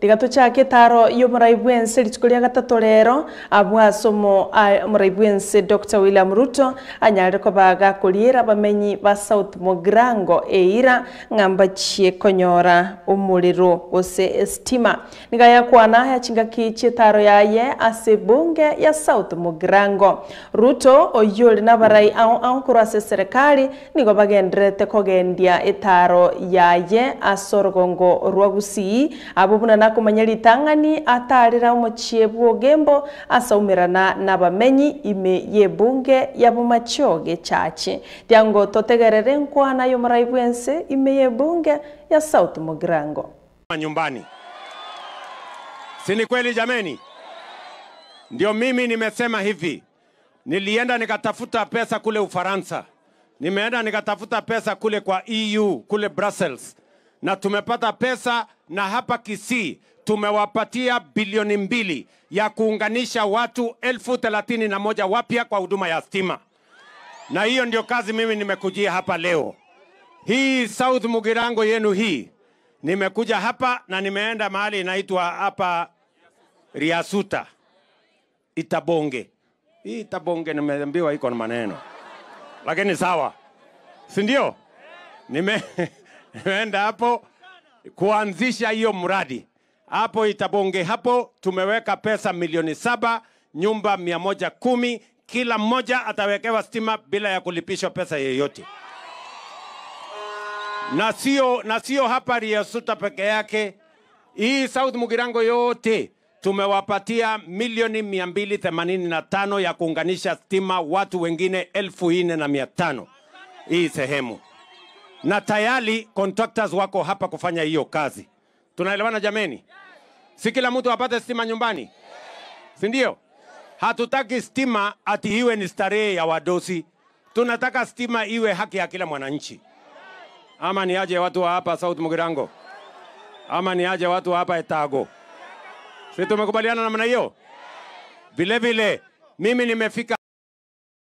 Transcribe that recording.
igatå cha taro yo muraibu ense ria gatatu rero abo asomo muraibu ense dr william ruto anyare kobaga kuriera bamenyi ba south mogrango eira ng'amba chie konyora umuriro ose estima niga yakwana yachingaki taro yaye ase bunge ya south mogrango ruto oyore na barai au aokorwo ase serikali nigo bagenderete kogendia etaro yaye ye orugongo rwa gusii obunana akomanya litang'ani ataarera omochie bwa ogembo ase na bamenyi ime ya ebunge chache riango totegerere enkwana ya omorai ime yebunge ya sauti Mugirango nyumbani si ni kweli jameni ndio mimi nimesema hivi nilienda nikatafuta pesa kule ufaransa nimeenda nikatafuta pesa kule kwa eu kule brussels na tumepata pesa, na hapa Kisii tumewapatia bilioni mbili ya kuunganisha watu elfu thelathini na moja wapya kwa huduma ya stima, na hiyo ndio kazi mimi nimekujia hapa leo. Hii South Mugirango yenu hii, nimekuja hapa na nimeenda mahali inaitwa hapa Riasuta Itabonge. Hii Itabonge nimeambiwa iko na maneno, lakini sawa, si ndio? Nime enda hapo kuanzisha hiyo mradi hapo Itabonge. Hapo tumeweka pesa milioni saba, nyumba mia moja kumi, kila mmoja atawekewa stima bila ya kulipishwa pesa yeyote na sio na sio hapa Riasuta peke yake, hii South Mugirango yote tumewapatia milioni 285 ya kuunganisha stima watu wengine elfu na mia tano hii sehemu na tayari contractors wako hapa kufanya hiyo kazi. Tunaelewana jameni? Si kila mtu apate stima nyumbani, si ndio? Hatutaki stima ati iwe ni starehe ya wadosi, tunataka stima iwe haki ya kila mwananchi. Ama ni aje watu wa hapa South Mugirango, ama ni aje watu wa hapa Etago, si tumekubaliana namna hiyo? Vilevile mimi nimefika